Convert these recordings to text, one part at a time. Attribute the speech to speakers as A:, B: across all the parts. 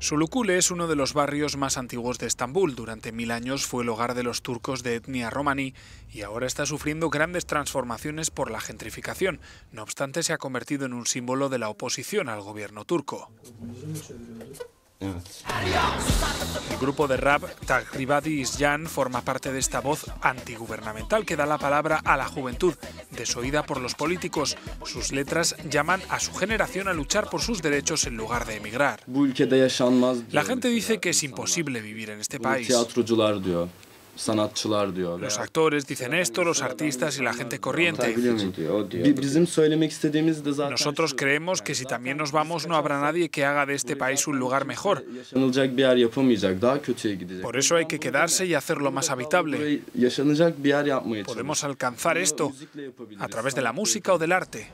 A: Sulukule es uno de los barrios más antiguos de Estambul. Durante mil años fue el hogar de los turcos de etnia romaní y ahora está sufriendo grandes transformaciones por la gentrificación. No obstante, se ha convertido en un símbolo de la oposición al gobierno turco grupo de rap Tagribadi Isyan forma parte de esta voz antigubernamental que da la palabra a la juventud, desoída por los políticos. Sus letras llaman a su generación a luchar por sus derechos en lugar de emigrar. La gente dice que es imposible vivir en este país. Los actores dicen esto, los artistas y la gente corriente. Nosotros creemos que si también nos vamos no habrá nadie que haga de este país un lugar mejor. Por eso hay que quedarse y hacerlo más habitable. Podemos alcanzar esto a través de la música o del arte.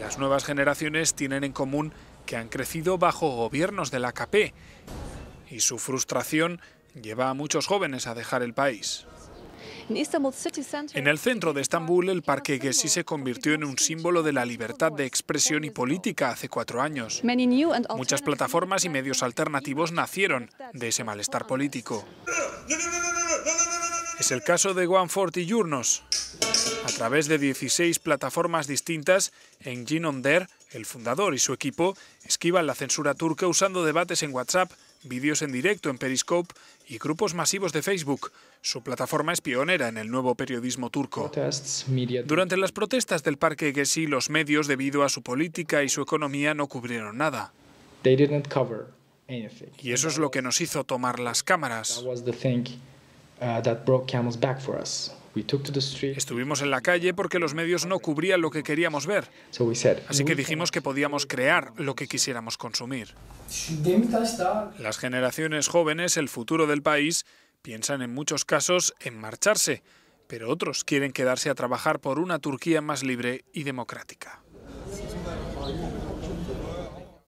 A: Las nuevas generaciones tienen en común que han crecido bajo gobiernos del AKP y su frustración lleva a muchos jóvenes a dejar el país. En el centro de Estambul, el parque Gezi se convirtió en un símbolo de la libertad de expresión y política hace cuatro años. Muchas plataformas y medios alternativos nacieron de ese malestar político. Es el caso de One Forty Yurnos. A través de 16 plataformas distintas, en Onder, el fundador y su equipo esquivan la censura turca usando debates en WhatsApp vídeos en directo en Periscope y grupos masivos de Facebook. Su plataforma es pionera en el nuevo periodismo turco. Durante las protestas del Parque Gezi, los medios, debido a su política y su economía, no cubrieron nada. Y eso es lo que nos hizo tomar las cámaras. Estuvimos en la calle porque los medios no cubrían lo que queríamos ver. Así que mm, dijimos que podíamos crear lo que quisiéramos consumir. Las generaciones jóvenes, el futuro del país, piensan en muchos casos en marcharse, pero otros quieren quedarse a trabajar por una Turquía más libre y democrática.